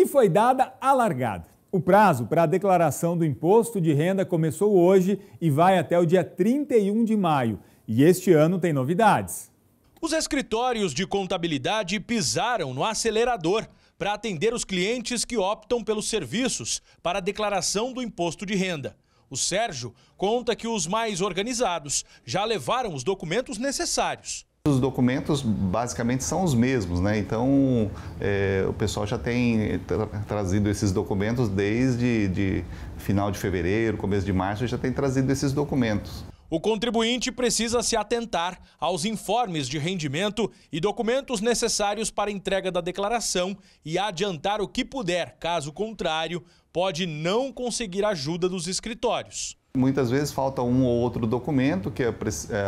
e foi dada a largada. O prazo para a declaração do imposto de renda começou hoje e vai até o dia 31 de maio. E este ano tem novidades. Os escritórios de contabilidade pisaram no acelerador para atender os clientes que optam pelos serviços para a declaração do imposto de renda. O Sérgio conta que os mais organizados já levaram os documentos necessários. Os documentos basicamente são os mesmos, né? Então é, o pessoal já tem tra trazido esses documentos desde de final de fevereiro, começo de março, já tem trazido esses documentos. O contribuinte precisa se atentar aos informes de rendimento e documentos necessários para entrega da declaração e adiantar o que puder, caso contrário, pode não conseguir ajuda dos escritórios. Muitas vezes falta um ou outro documento que é,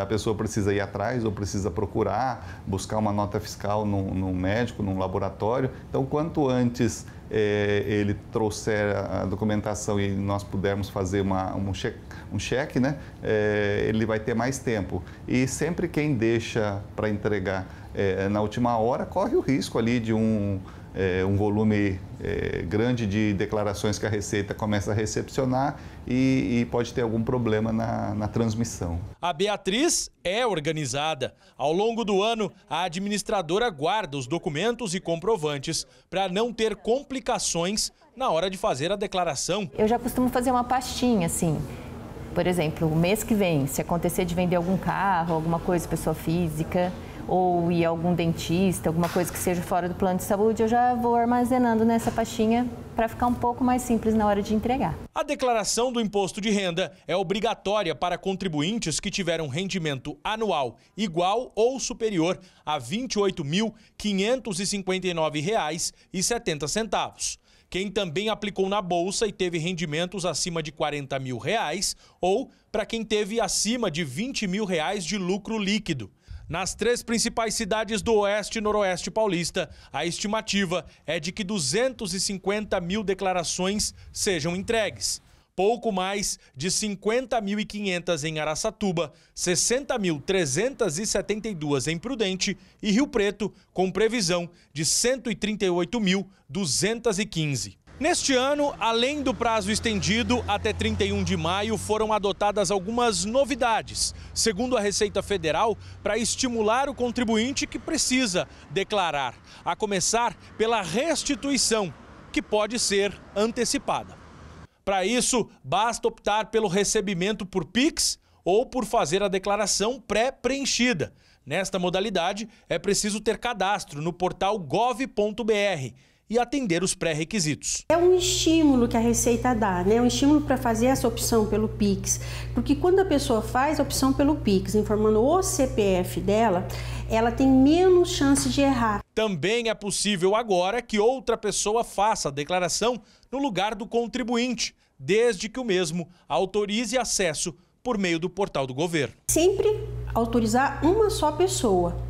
a, pessoa precisa ir atrás ou precisa procurar, buscar uma nota fiscal num, num médico, num laboratório. Então, quanto antes é, ele trouxer a documentação e nós pudermos fazer uma, um, cheque, um cheque né? É, ele vai ter mais tempo. E sempre quem deixa para entregar é, na última hora corre o risco ali de um é, um volume é, grande de declarações que a Receita começa a recepcionar e, e pode ter algum problema na, na transmissão. A Beatriz é organizada. Ao longo do ano, a administradora guarda os documentos e comprovantes para não ter complicações na hora de fazer a declaração. Eu já costumo fazer uma pastinha assim por exemplo, o mês que vem, se acontecer de vender algum carro, alguma coisa, pessoa física, ou ir a algum dentista, alguma coisa que seja fora do plano de saúde, eu já vou armazenando nessa pastinha para ficar um pouco mais simples na hora de entregar. A declaração do imposto de renda é obrigatória para contribuintes que tiveram rendimento anual igual ou superior a R$ 28.559,70. Quem também aplicou na Bolsa e teve rendimentos acima de 40 mil reais ou para quem teve acima de 20 mil reais de lucro líquido. Nas três principais cidades do oeste e noroeste paulista, a estimativa é de que 250 mil declarações sejam entregues. Pouco mais de 50.500 em Araçatuba, 60.372 em Prudente e Rio Preto, com previsão de 138.215. Neste ano, além do prazo estendido até 31 de maio, foram adotadas algumas novidades, segundo a Receita Federal, para estimular o contribuinte que precisa declarar, a começar pela restituição, que pode ser antecipada. Para isso, basta optar pelo recebimento por Pix ou por fazer a declaração pré-preenchida. Nesta modalidade, é preciso ter cadastro no portal gov.br e atender os pré-requisitos. É um estímulo que a Receita dá, né? É um estímulo para fazer essa opção pelo PIX. Porque quando a pessoa faz a opção pelo PIX, informando o CPF dela, ela tem menos chance de errar. Também é possível agora que outra pessoa faça a declaração no lugar do contribuinte, desde que o mesmo autorize acesso por meio do portal do governo. Sempre autorizar uma só pessoa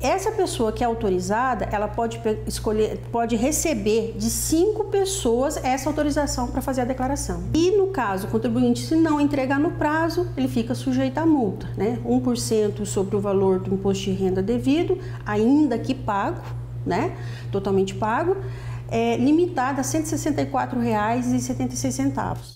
essa pessoa que é autorizada, ela pode escolher, pode receber de cinco pessoas essa autorização para fazer a declaração. E no caso, o contribuinte, se não entregar no prazo, ele fica sujeito à multa, né? 1% sobre o valor do imposto de renda devido, ainda que pago, né? Totalmente pago, é limitada a R$ 164,76.